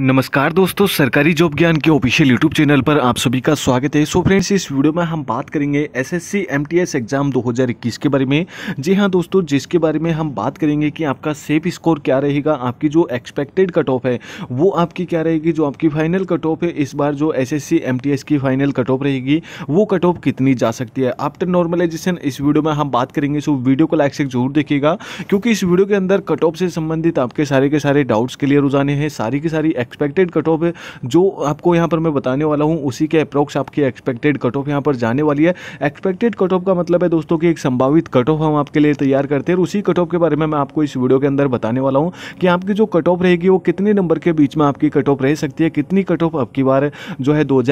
नमस्कार दोस्तों सरकारी जॉब ज्ञान के ऑफिशियल यूट्यूब चैनल पर आप सभी का स्वागत है सो so फ्रेंड्स इस वीडियो में हम बात करेंगे एसएससी एमटीएस एग्ज़ाम 2021 के बारे में जी हाँ दोस्तों जिसके बारे में हम बात करेंगे कि आपका सेफ स्कोर क्या रहेगा आपकी जो एक्सपेक्टेड कट ऑफ है वो आपकी क्या रहेगी जो आपकी फाइनल कट ऑफ है इस बार जो एस एस की फाइनल कट ऑफ रहेगी वो कट ऑफ कितनी जा सकती है आफ्टर नॉर्मलाइजेशन इस वीडियो में हम बात करेंगे सो वीडियो को लाइक से जरूर देखिएगा क्योंकि इस वीडियो के अंदर कट ऑफ से संबंधित आपके सारे के सारे डाउट्स क्लियर हो जाने हैं सारी की सारी एक्सपेक्टेड कट ऑफ है जो आपको यहाँ पर मैं बताने वाला हूँ उसी के अप्रोक्स आपकी एक्सपेक्टेड कट ऑफ यहाँ पर जाने वाली है एक्सपेक्टेड कट ऑफ का मतलब है दोस्तों कि एक संभावित कट ऑफ हम आपके लिए तैयार करते हैं और उसी कट ऑफ के बारे में मैं आपको इस वीडियो के अंदर बताने वाला हूँ कि आपकी जो कट ऑफ रहेगी वो कितने नंबर के बीच में आपकी कट ऑफ रह सकती है कितनी कट ऑफ आपकी बार जो है दो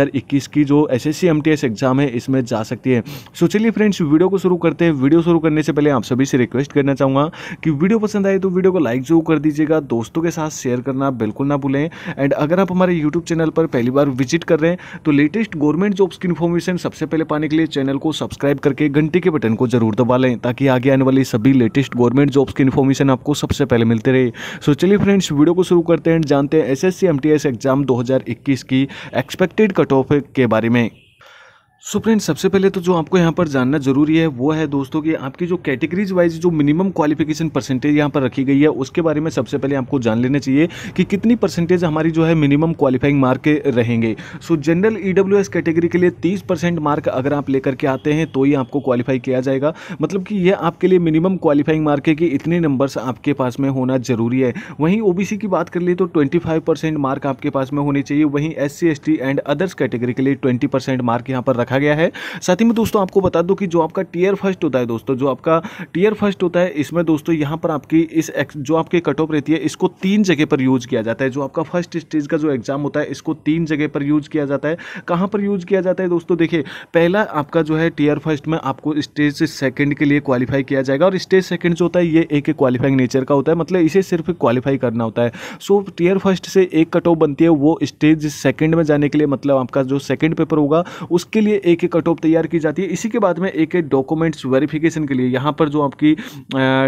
की जो एस एस एग्ज़ाम है इसमें जा सकती है सो चलिए फ्रेंड्स वीडियो को शुरू करते हैं वीडियो शुरू करने से पहले आप सभी से रिक्वेस्ट करना चाहूँगा कि वीडियो पसंद आए तो वीडियो को लाइक जरूर कर दीजिएगा दोस्तों के साथ शेयर करना बिल्कुल ना भूलें एंड अगर आप हमारे यूट्यूब चैनल पर पहली बार विजिट कर रहे हैं तो लेटेस्ट गवर्नमेंट जॉब्स की इन्फॉर्मेशन सबसे पहले पाने के लिए चैनल को सब्सक्राइब करके घंटे के बटन को जरूर दबा लें ताकि आगे आने वाली सभी लेटेस्ट गवर्नमेंट जॉब्स की इन्फॉर्मेशन आपको सबसे पहले मिलते रहे सो चलिए फ्रेंड्स वीडियो को शुरू करते हैं जानते हैं एस एस एग्जाम दो की एक्सपेक्टेड कट ऑफ के बारे में सो so फ्रेंड्स सबसे पहले तो जो आपको यहाँ पर जानना जरूरी है वो है दोस्तों कि आपकी जो कैटेगरीज वाइज जो मिनिमम क्वालिफिकेशन परसेंटेज यहाँ पर रखी गई है उसके बारे में सबसे पहले आपको जान लेना चाहिए कि कितनी परसेंटेज हमारी जो है मिनिमम क्वालिफाइंग मार्क रहेंगे सो जनरल ई कैटेगरी के लिए तीस मार्क अगर आप लेकर के आते हैं तो ही आपको क्वालिफाई किया जाएगा मतलब कि यह आपके लिए मिनिमम क्वालिफाइंग मार्क है कि इतने नंबर्स आपके पास में होना जरूरी है वहीं ओ की बात कर लिए तो ट्वेंटी मार्क आपके पास में होने चाहिए वहीं S C and others category के लिए ट्वेंटी मार्क यहाँ पर रखा गया है साथ ही में दोस्तों आपको बता दो कि जो आपका टीयर फर्स्ट होता है दोस्तों जो आपका टीयर फर्स्ट होता है इसमें दोस्तों यहाँ पर आपकी इस जो आपकी कट ऑफ रहती है इसको तीन जगह पर यूज किया जाता है जो आपका फर्स्ट स्टेज का जो एग्जाम होता है इसको तीन जगह पर यूज किया जाता है कहाँ पर यूज किया जाता है दोस्तों देखिए पहला आपका जो है टीयर फर्स्ट में आपको स्टेज सेकेंड के लिए क्वालिफाई किया जाएगा और स्टेज सेकेंड जो होता है ये एक क्वालिफाइंग नेचर का होता है मतलब इसे सिर्फ क्वालिफाई करना होता है सो टीयर फर्स्ट से एक कट ऑफ बनती है वो स्टेज सेकंड में जाने के लिए मतलब आपका जो सेकेंड पेपर होगा उसके लिए एक एक कट ऑफ तैयार की जाती है इसी के बाद में एक एक डॉक्यूमेंट्स वेरिफिकेशन के लिए यहाँ पर जो आपकी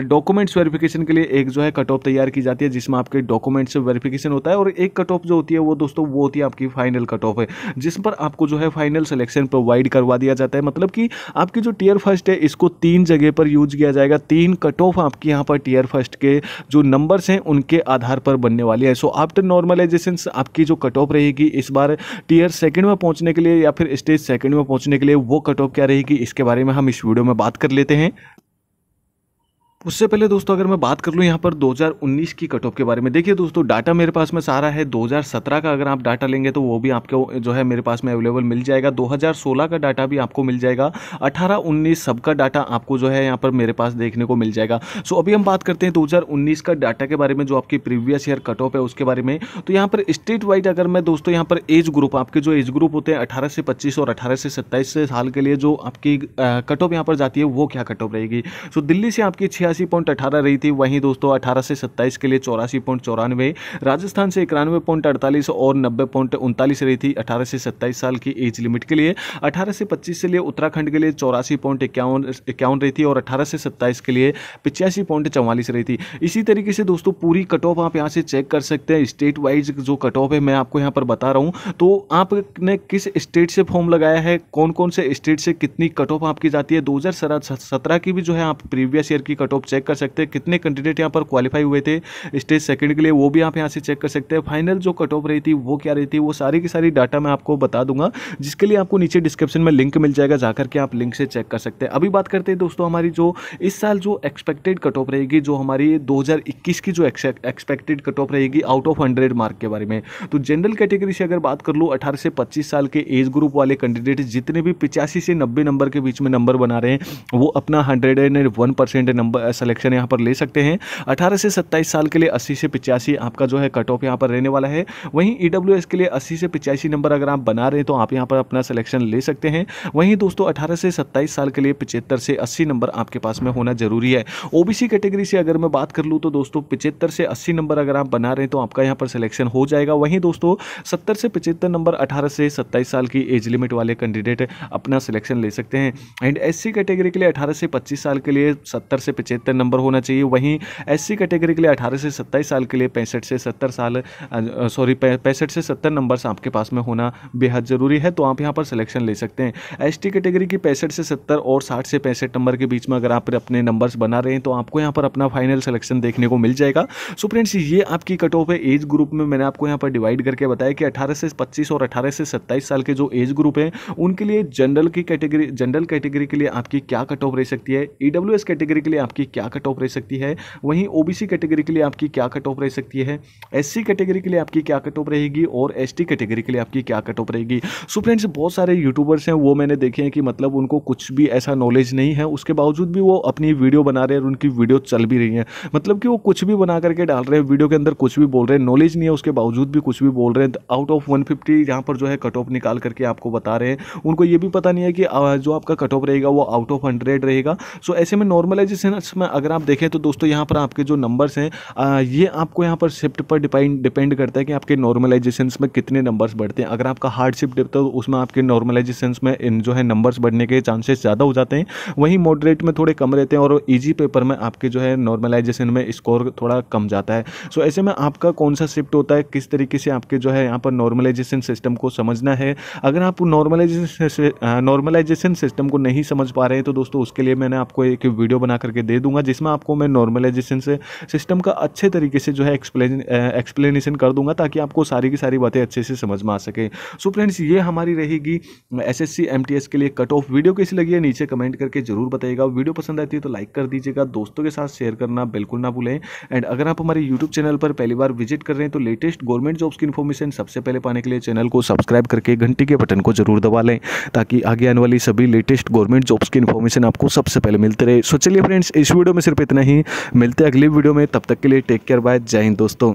डॉक्यूमेंट्स वेरिफिकेशन के लिए एक जो है कट ऑफ तैयार की जाती है जिसमें आपके डॉक्यूमेंट्स वेरिफिकेशन होता है और एक कट ऑफ जो होती है वो दोस्तों वो होती है आपकी फाइनल कट ऑफ है जिस पर आपको जो है फाइनल सिलेक्शन प्रोवाइड करवा दिया जाता है मतलब कि आपकी जो टीयर फर्स्ट है इसको तीन जगह पर यूज किया जाएगा तीन कट ऑफ आपकी यहाँ पर टीयर फर्स्ट के जो नंबर्स हैं उनके आधार पर बनने वाले हैं सो आफ्टर नॉर्मलाइजेशन आपकी जो कट ऑफ रहेगी इस बार टीयर सेकंड में पहुंचने के लिए या फिर स्टेज सेकंड में में पहुंचने के लिए वो कट ऑफ क्या रहेगी इसके बारे में हम इस वीडियो में बात कर लेते हैं उससे पहले दोस्तों अगर मैं बात कर लूँ यहाँ पर 2019 की कट ऑफ के बारे में देखिए दोस्तों डाटा मेरे पास में सारा है 2017 का अगर आप डाटा लेंगे तो वो भी आपको जो है मेरे पास में अवेलेबल मिल जाएगा 2016 का डाटा भी आपको मिल जाएगा 18 19 सबका डाटा आपको जो है यहाँ पर मेरे पास देखने को मिल जाएगा सो अभी हम बात करते हैं दो का डाटा के बारे में जो आपकी प्रीवियस ईयर कट ऑफ है उसके बारे में तो यहाँ पर स्टेट वाइड अगर मैं दोस्तों यहाँ पर एज ग्रुप आपके जो एज ग्रुप होते हैं अठारह से पच्चीस और अठारह से सत्ताईस साल के लिए जो आपकी कट ऑफ यहाँ पर जाती है वो क्या कट ऑफ रहेगी सो दिल्ली से आपकी छिया छियासी पॉइंट अठारह रही थी वहीं दोस्तों अठारह से सत्ताईस के लिए चौरासी पॉइंट चौरानवे राजस्थान से इक्यानवे पॉइंट अड़तालीस और नब्बे पॉइंट उनतालीस रही थी अठारह से सत्ताईस साल की एज लिमिट के लिए अठारह से पच्चीस से लिए उत्तराखंड के लिए चौरासी पॉइंट इक्यावन रही थी और अठारह से सत्ताईस के लिए पिचासी पॉइंट चवालीस रही थी इसी तरीके से दोस्तों पूरी कट ऑफ आप यहाँ से चेक कर सकते हैं स्टेट वाइज जो कट ऑफ है मैं आपको यहाँ पर बता रहा हूँ तो आपने किस स्टेट से फॉर्म लगाया है कौन कौन से स्टेट से कितनी कट ऑफ आपकी जाती है दो की भी जो है आप प्रीवियस ईयर की कट ऑफ लोग चेक कर सकते हैं कितने कैंडिडेट यहाँ पर क्वालिफाई हुए थे स्टेज सेकंड के लिए वो भी आप यहाँ से चेक कर सकते हैं फाइनल जो कट ऑफ रही थी वो क्या रही थी वो सारी की सारी डाटा मैं आपको बता दूंगा जिसके लिए आपको नीचे डिस्क्रिप्शन में लिंक मिल जाएगा जाकर के आप लिंक से चेक कर सकते हैं अभी बात करते हैं दोस्तों हमारी जो इस साल जो एक्सपेक्टेड कट ऑफ रहेगी जो हमारी दो की जो एक्सपेक्टेड कट ऑफ रहेगी आउट ऑफ हंड्रेड मार्क के बारे में तो जनरल कैटेगरी से अगर बात कर लो अठारह से पच्चीस साल के एज ग्रुप वाले कैंडिडेट जितने भी पिचासी से नब्बे नंबर के बीच में नंबर बना रहे हैं वो अपना hundred and one percent number selection यहाँ पर ले सकते हैं अठारह से सत्ताईस साल के लिए अस्सी से पिचासी आपका जो है कट ऑफ यहाँ पर रहने वाला है वहीं ई e के लिए अस्सी से पिचासी नंबर अगर आप बना रहे हैं तो आप यहाँ पर अपना सिलेक्शन ले सकते हैं वहीं दोस्तों अठारह से सत्ताईस साल के लिए पिचहत्तर से अस्सी नंबर आपके पास में होना जरूरी है ओबीसी कैटेगरी से अगर मैं बात कर लूँ तो दोस्तों पिचहत्तर से अस्सी नंबर अगर आप बना रहे हैं तो आपका यहाँ पर सिलेक्शन हो जाएगा वहीं दोस्तों सत्तर से पिचहत्तर नंबर अठारह से सत्ताईस साल की एज लिमिट वाले कैंडिडेट अपना सिलेक्शन ले सकते हैं एंड एस कैटेगरी के लिए अठारह से पच्चीस साल के लिए सत्तर से पिचहत्तर તે નંબર હોના જોઈએ વહી एससी કેટેગરી કે લિયે 18 સે 27 સાલ કે લિયે 65 સે 70 સાલ સોરી 65 સે 70 નંબર્સ આપકે પાસ મે હોના બહેત જરૂરી હે તો આપ યહા પર સિલેક્શન લે સકતે હે एसटी કેટેગરી કે 65 સે 70 ઓર 60 સે 65 નંબર કે બીચ મે અગર આપ apne નંબર્સ બના રહે હે તો આપકો યહા પર apna ફાઇનલ સિલેક્શન દેખને કો મિલ જાયેગા સો ફ્રેન્ડસ યે આપકી કટઓફ હે એજ ગ્રુપ મે મેને આપકો યહા પર ડિવાઇડ કરકે બતાયા કે 18 સે 25 ઓર 18 સે 27 સાલ કે જો એજ ગ્રુપ હે unke liye general ki category general category ke liye aapki kya cutoff reh sakti hai EWS category ke liye aapki क्या कट ऑफ रह सकती है वहीं ओबीसी कैटेगरी के लिए आपकी क्या कट ऑफ रह सकती है एससी कैटेगरी के लिए आपकी क्या कट ऑफ रहेगी और एसटी कैटेगरी के लिए आपकी क्या कट ऑफ रहेगी सो फ्रेंड्स बहुत सारे यूट्यूबर्स हैं वो मैंने देखे हैं कि मतलब उनको कुछ भी ऐसा नॉलेज नहीं है उसके बावजूद भी वो अपनी वीडियो बना रहे हैं और उनकी वीडियो चल भी रही है मतलब कि वो कुछ भी बना करके डाल रहे हैं वीडियो के अंदर कुछ भी बोल रहे हैं नॉलेज नहीं है उसके बावजूद भी कुछ भी बोल रहे हैं आउट ऑफ वन फिफ्टी यहाँ पर जो है कट ऑफ निकाल करके आपको बता रहे हैं उनको ये भी पता नहीं है कि जो आपका कट ऑफ रहेगा वो आउट ऑफ हंड्रेड रहेगा सो ऐसे में नॉर्मलाइजेशन में अगर आप देखें तो दोस्तों यहाँ पर आपके जो नंबर्स हैं ये आपको यहाँ पर शिफ्ट पर डिपेंड डिपेंड करता है कि आपके नॉर्मलाइजेशन में कितने नंबर्स बढ़ते हैं अगर आपका हार्ड शिफ्ट है तो उसमें आपके नॉर्मलाइजेशन में इन जो है नंबर्स बढ़ने के चांसेस ज़्यादा हो जाते हैं वहीं मॉडरेट में थोड़े कम रहते हैं और ईजी पेपर में आपके जो है नॉर्मलाइजेशन में स्कोर थोड़ा कम जाता है सो ऐसे में आपका कौन सा शिफ्ट होता है किस तरीके से आपके जो है यहाँ पर नॉर्मलाइजेशन सिस्टम को समझना है अगर आप नॉर्मलाइजेशन नॉर्मलाइजेशन सिस्टम को नहीं समझ पा रहे हैं तो दोस्तों उसके लिए मैंने आपको एक वीडियो बना करके दे दूंगा जिसमें आपको मैं नॉर्मलाइजेशन से सिस्टम का अच्छे तरीके से जो है एक्सप्लेनेशन कर दूंगा ताकि आपको सारी की सारी बातें अच्छे से समझ में आ सके सो फ्रेंड्स ये हमारी रहेगी एस एस के लिए कट ऑफ वीडियो कैसी लगी है नीचे कमेंट करके जरूर बताइएगा वीडियो पसंद आती है तो लाइक कर दीजिएगा दोस्तों के साथ शेयर करना बिल्कुल ना भूलें एंड अगर आप हमारे यूट्यूब चैनल पर पहली बार विजिट कर रहे हैं तो लेटेस्ट गवर्नमेंट जॉब्स की इन्फॉर्मेशन सबसे पहले पाने के लिए चैनल को सब्सक्राइब करके घंटी के बटन को जरूर दबा लें ताकि आगे आने वाली सभी लेटेस्ट गवर्नमेंट जॉब्स की इन्फॉर्मेशन आपको सबसे पहले मिलते रहे सो चलिए फ्रेंड्स इस वीडियो में सिर्फ इतना ही मिलते हैं अगली वीडियो में तब तक के लिए टेक केयर बाय जय हिंद दोस्तों